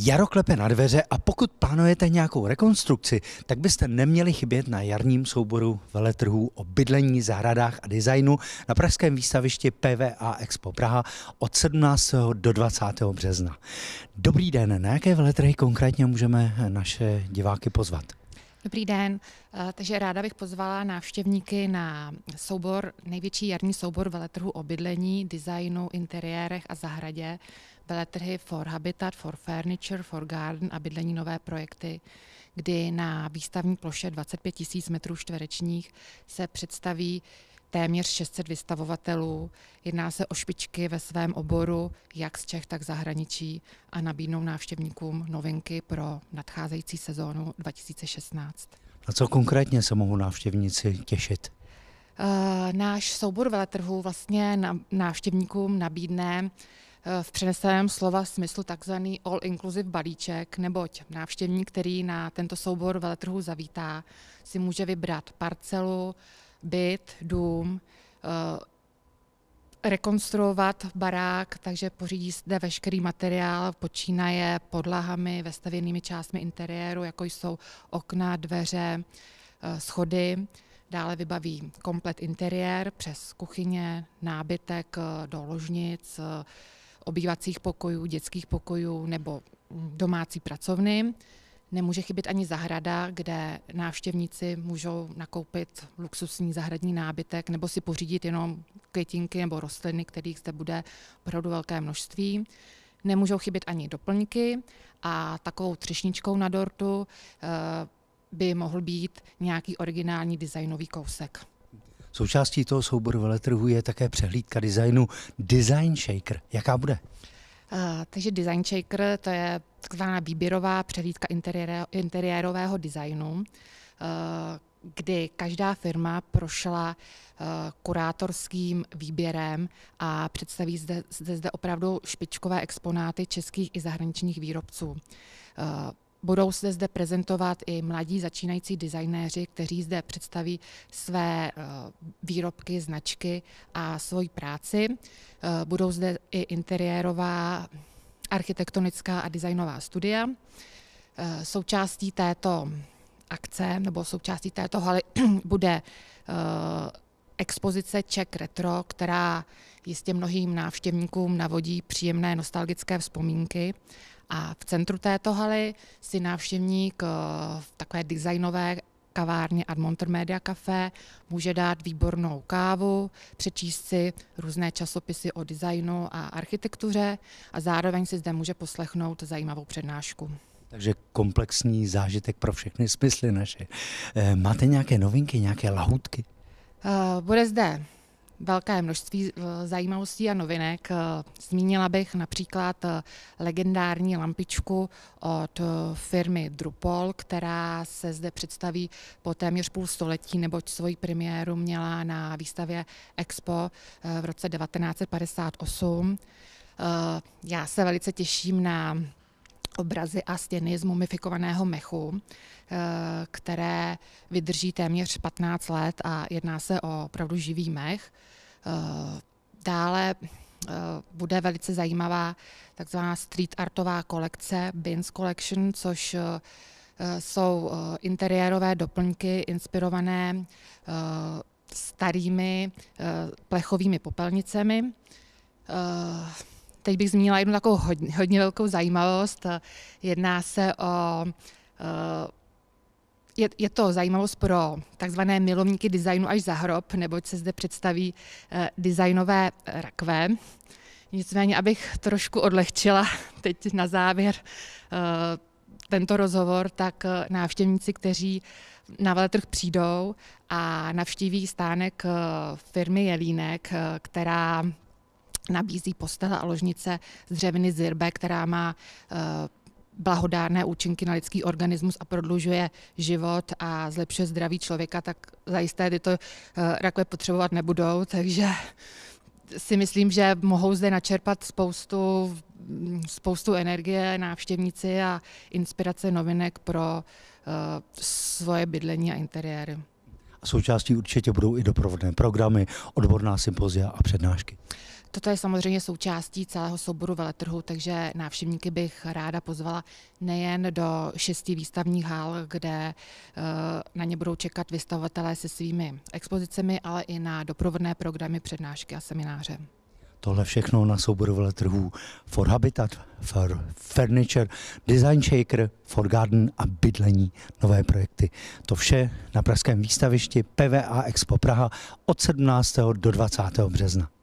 Jaro klepe na dveře a pokud plánujete nějakou rekonstrukci, tak byste neměli chybět na jarním souboru veletrhů o bydlení, zahradách a designu na pražském výstavišti PVA Expo Praha od 17. do 20. března. Dobrý den, na jaké veletrhy konkrétně můžeme naše diváky pozvat? Dobrý den, eh, takže ráda bych pozvala návštěvníky na soubor, největší jarní soubor veletrhu o bydlení, designu, interiérech a zahradě, veletrhy for habitat, for furniture, for garden a bydlení nové projekty, kdy na výstavní ploše 25 000 metrů čtverečních se představí téměř 600 vystavovatelů. Jedná se o špičky ve svém oboru, jak z Čech, tak zahraničí a nabídnou návštěvníkům novinky pro nadcházející sezónu 2016. A co konkrétně se mohou návštěvníci těšit? Eh, náš soubor veletrhů vlastně návštěvníkům nabídne eh, v přeneseném slova smyslu takzvaný all-inclusive balíček, neboť návštěvník, který na tento soubor veletrhů zavítá, si může vybrat parcelu, byt, dům, eh, rekonstruovat barák, takže pořídí zde veškerý materiál, počínaje podlahami, vestavěnými částmi interiéru, jako jsou okna, dveře, eh, schody. Dále vybaví komplet interiér přes kuchyně, nábytek eh, do ložnic, obývacích pokojů, dětských pokojů nebo domácí pracovny. Nemůže chybět ani zahrada, kde návštěvníci můžou nakoupit luxusní zahradní nábytek nebo si pořídit jenom květinky nebo rostliny, kterých zde bude opravdu velké množství. Nemůžou chybět ani doplňky a takovou třešničkou na dortu eh, by mohl být nějaký originální designový kousek. Součástí toho souboru veletrhu je také přehlídka designu Design Shaker. Jaká bude? Eh, takže Design Shaker to je takzvaná výběrová přehlídka interiérového designu, eh, kdy každá firma prošla eh, kurátorským výběrem a představí zde, zde, zde opravdu špičkové exponáty českých i zahraničních výrobců. Budou se zde prezentovat i mladí začínající designéři, kteří zde představí své eh, výrobky, značky a svoji práci. Eh, budou zde i interiérová, architektonická a designová studia. Eh, součástí této akce nebo součástí této haly bude expozice Czech Retro, která jistě mnohým návštěvníkům navodí příjemné nostalgické vzpomínky a v centru této haly si návštěvník eh, v takové designové kavárně Admonter Media Café může dát výbornou kávu, přečíst si různé časopisy o designu a architektuře a zároveň si zde může poslechnout zajímavou přednášku. Takže komplexní zážitek pro všechny smysly naše. Eh, máte nějaké novinky, nějaké lahutky? Eh, bude zde velké množství eh, zajímavostí a novinek. Eh, zmínila bych například eh, legendární lampičku od firmy Drupol, která se zde představí po téměř půl století, neboť svoji premiéru měla na výstavě Expo v roce 1958. Já se velice těším na obrazy a stěny z mumifikovaného mechu, eh, které vydrží téměř 15 let a jedná se o opravdu živý mech. Eh, dále eh, bude velice zajímavá takzvaná street artová kolekce Bins Collection, což jsou interiérové doplňky inspirované starými plechovými popelnicemi. Teď bych zmínila jednu takovou hodně, hodně velkou zajímavost. Jedná se o je, je to zajímavost pro takzvané milovníky designu až za hrob, neboť se zde představí e, designové rakve. Nicméně, abych trošku odlehčila teď na závěr e, tento rozhovor, tak e, návštěvníci, kteří na veletrh přijdou a navštíví stánek firmy Jelínek, která nabízí postele a ložnice z dřeviny zirbe, která má eh, blahodárné účinky na lidský organismus a prodlužuje život a zlepšuje zdraví člověka, tak zajisté tyto eh, rakve potřebovat nebudou, takže si myslím, že mohou zde načerpat spoustu, spoustu energie návštěvníci a inspirace novinek pro eh, svoje bydlení a interiéry. A součástí určitě budou i doprovodné programy, odborná sympozia a přednášky. Toto je samozřejmě součástí celého souboru veletrhu, takže návštěvníky bych ráda pozvala nejen do šesti výstavních hál, kde eh, na ně budou čekat vystavovatelé se svými expozicemi, ale i na doprovodné programy, přednášky a semináře. Tohle všechno na souboru veletrhů for Habitat, for Furniture, Design Shaker, for Garden a bydlení, nové projekty. To vše na pražském výstavišti PVA Expo Praha od 17. do 20. března.